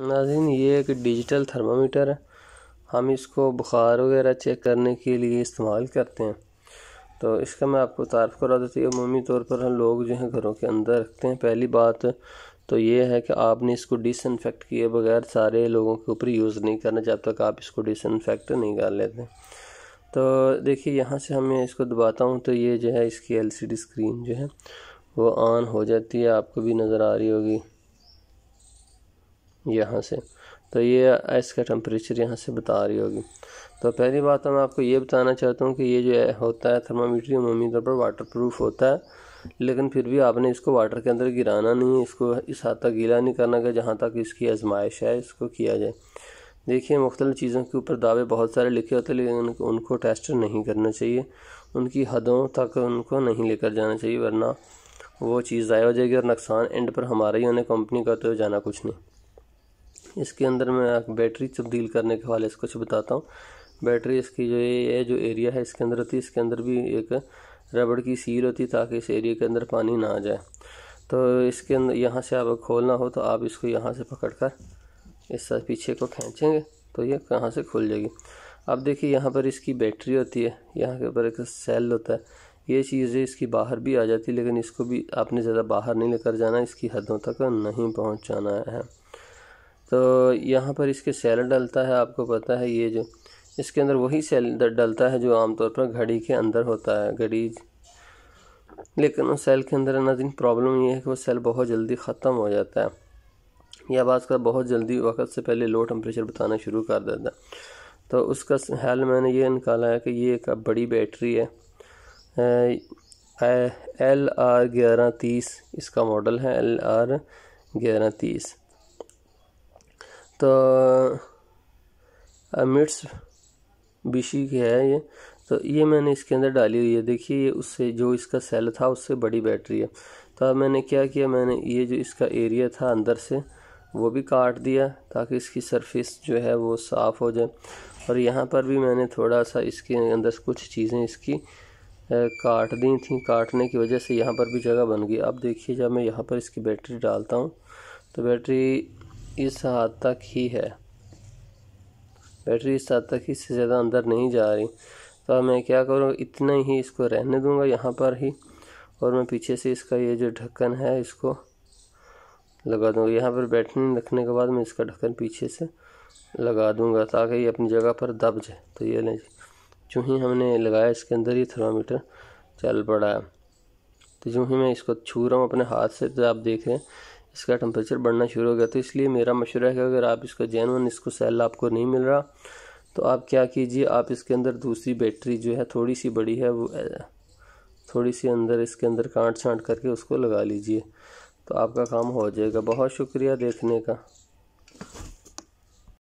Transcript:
नाजिन ये एक digital thermometer है हम इसको बुखार वगैरह चेक करने के लिए इस्तेमाल करते हैं तो इसका मैं आपको तारफ़ करा देती हूँ अमूमी तौर पर हम लोग जो है घरों के अंदर रखते हैं पहली बात तो ये है कि आपने इसको डिसइनफेक्ट किए बगैर सारे लोगों के ऊपर यूज़ नहीं करना जब तक आप इसको डिसइनफेक्ट नहीं कर लेते तो देखिए यहाँ से हमें इसको दबाता हूँ तो ये जो है इसकी एलसीडी स्क्रीन जो है वो ऑन हो जाती है आपको भी नज़र आ रही होगी यहाँ से तो ये आइस का टेम्परेचर यहाँ से बता रही होगी तो पहली बात तो मैं आपको ये बताना चाहता हूँ कि ये जो होता है थर्मामीटर मम्मी तौर पर वाटर प्रूफ होता है लेकिन फिर भी आपने इसको वाटर के अंदर गिराना नहीं है इसको इस हद तक गीला नहीं करना कि जहाँ तक इसकी आजमाइश है इसको किया जाए देखिए मुख्तलिफ़ चीज़ों के ऊपर दावे बहुत सारे लिखे होते हैं लेकिन उनको टेस्ट नहीं करना चाहिए उनकी हदों तक उनको नहीं लेकर जाना चाहिए वरना वो चीज़ ज़ाया हो जाएगी और नुकसान एंड पर हमारा ही उन्हें कंपनी का तो जाना कुछ नहीं इसके अंदर मैं बैटरी तब्दील करने के हवाले से कुछ बताता हूँ बैटरी इसकी जो ये है जो एरिया है इसके अंदर होती है इसके अंदर भी एक रबड़ की सील होती है ताकि इस एरिया के अंदर पानी ना आ जाए तो इसके अंदर यहाँ से आप खोलना हो तो आप इसको यहाँ से पकड़ कर इस पीछे को खींचेंगे तो ये कहाँ से खुल जाएगी अब देखिए यहाँ पर इसकी बैटरी होती है यहाँ के ऊपर एक सेल होता है ये चीज़ें इसकी बाहर भी आ जाती है लेकिन इसको भी आपने ज़्यादा बाहर नहीं लेकर जाना इसकी हदों तक नहीं पहुँचाना है तो यहाँ पर इसके सेल डलता है आपको पता है ये जो इसके अंदर वही सेल डलता है जो आमतौर पर घड़ी के अंदर होता है घड़ी लेकिन उस सेल के अंदर ना दिन प्रॉब्लम ये है कि वो सेल बहुत जल्दी ख़त्म हो जाता है या बात का बहुत जल्दी वक्त से पहले लो टेम्परेचर बताना शुरू कर देता है तो उसका हेल मैंने ये निकाला है कि ये एक बड़ी बैटरी है एल आर ग्यारह तीस इसका मॉडल है एल आर ग्यारह तीस तो मिर्च बिशी की है ये तो ये मैंने इसके अंदर डाली हुई है देखिए ये उससे जो इसका सेल था उससे बड़ी बैटरी है तो अब मैंने क्या किया मैंने ये जो इसका एरिया था अंदर से वो भी काट दिया ताकि इसकी सरफेस जो है वो साफ़ हो जाए और यहाँ पर भी मैंने थोड़ा सा इसके अंदर कुछ चीज़ें इसकी काट दी थी काटने की वजह से यहाँ पर भी जगह बन गई अब देखिए जब मैं यहाँ पर इसकी बैटरी डालता हूँ तो बैटरी इस हद तक ही है बैटरी इस हद तक ही इससे ज़्यादा अंदर नहीं जा रही तो मैं क्या करूँ इतना ही इसको रहने दूँगा यहाँ पर ही और मैं पीछे से इसका ये जो ढक्कन है इसको लगा दूँगा यहाँ पर बैठने रखने के बाद मैं इसका ढक्कन पीछे से लगा दूँगा ताकि ये अपनी जगह पर दब जाए तो ये लें जो ही हमने लगाया इसके अंदर ही थर्मामीटर चल पड़ा है तो जो ही मैं इसको छू रहा हूँ अपने हाथ से तो आप देख रहे हैं इसका टेम्परेचर बढ़ना शुरू हो गया तो इसलिए मेरा मशवरा है कि अगर आप इसका जैन इसको सेल आपको नहीं मिल रहा तो आप क्या कीजिए आप इसके अंदर दूसरी बैटरी जो है थोड़ी सी बड़ी है वो थोड़ी सी अंदर इसके अंदर काट छांट करके उसको लगा लीजिए तो आपका काम हो जाएगा बहुत शुक्रिया देखने का